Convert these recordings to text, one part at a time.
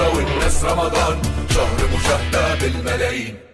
الثورة والناس رمضان شهر مشاهدة بالملايين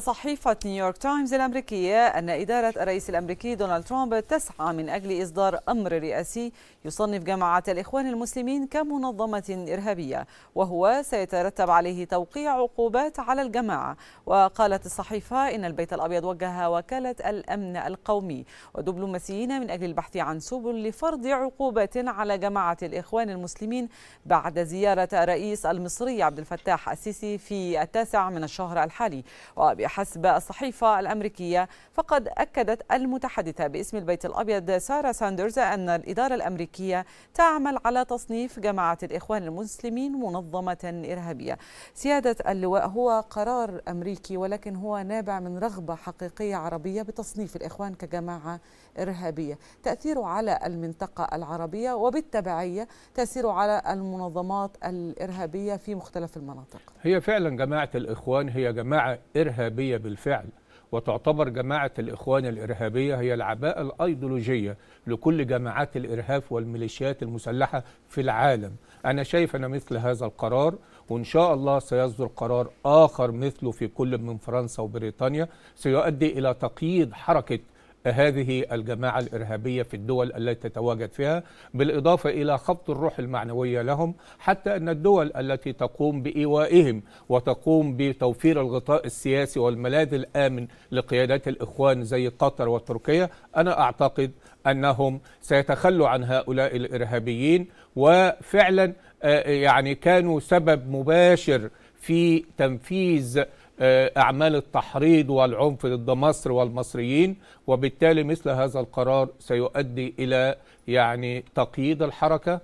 صحيفة نيويورك تايمز الأمريكية أن إدارة الرئيس الأمريكي دونالد ترامب تسعى من أجل إصدار أمر رئاسي يصنف جماعة الإخوان المسلمين كمنظمة إرهابية وهو سيترتب عليه توقيع عقوبات على الجماعة وقالت الصحيفة إن البيت الأبيض وجه وكالة الأمن القومي ودبلوماسيين من أجل البحث عن سبل لفرض عقوبات على جماعة الإخوان المسلمين بعد زيارة الرئيس المصري عبد الفتاح السيسي في التاسع من الشهر الحالي وبحسب حسب الصحيفة الأمريكية فقد أكدت المتحدثة باسم البيت الأبيض سارة ساندرز أن الإدارة الأمريكية تعمل على تصنيف جماعة الإخوان المسلمين منظمة إرهابية سيادة اللواء هو قرار أمريكي ولكن هو نابع من رغبة حقيقية عربية بتصنيف الإخوان كجماعة إرهابية تأثيره على المنطقة العربية وبالتبعية تأثيره على المنظمات الإرهابية في مختلف المناطق هي فعلا جماعة الإخوان هي جماعة إرهابية الإرهابية بالفعل وتعتبر جماعة الإخوان الإرهابية هي العباءة الأيديولوجية لكل جماعات الإرهاب والميليشيات المسلحة في العالم أنا شايف أنا مثل هذا القرار وإن شاء الله سيصدر قرار آخر مثله في كل من فرنسا وبريطانيا سيؤدي إلى تقييد حركة هذه الجماعة الإرهابية في الدول التي تتواجد فيها بالإضافة إلى خفض الروح المعنوية لهم حتى أن الدول التي تقوم بإيوائهم وتقوم بتوفير الغطاء السياسي والملاذ الآمن لقيادات الإخوان زي قطر وتركيا أنا أعتقد أنهم سيتخلوا عن هؤلاء الإرهابيين وفعلا آه، يعني كانوا سبب مباشر في تنفيذ آه، أعمال التحريض والعنف ضد مصر والمصريين وبالتالي مثل هذا القرار سيؤدي إلى يعني تقييد الحركة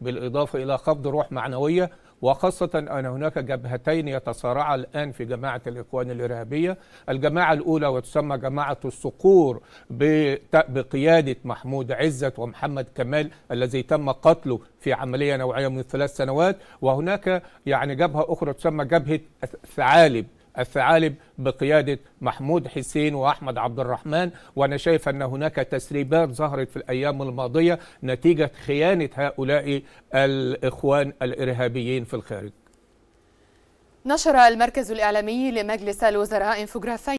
بالإضافة إلى خفض روح معنوية وخاصة أن هناك جبهتين يتصارعا الآن في جماعة الإخوان الإرهابية الجماعة الأولى وتسمى جماعة الصقور بقيادة محمود عزت ومحمد كمال الذي تم قتله في عملية نوعية من ثلاث سنوات وهناك يعني جبهة أخرى تسمى جبهة الثعالب الثعالب بقيادة محمود حسين وأحمد عبد الرحمن وأنا شايف أن هناك تسريبات ظهرت في الأيام الماضية نتيجة خيانة هؤلاء الإخوان الإرهابيين في الخارج نشر المركز الإعلامي لمجلس الوزراء انفوجرافيا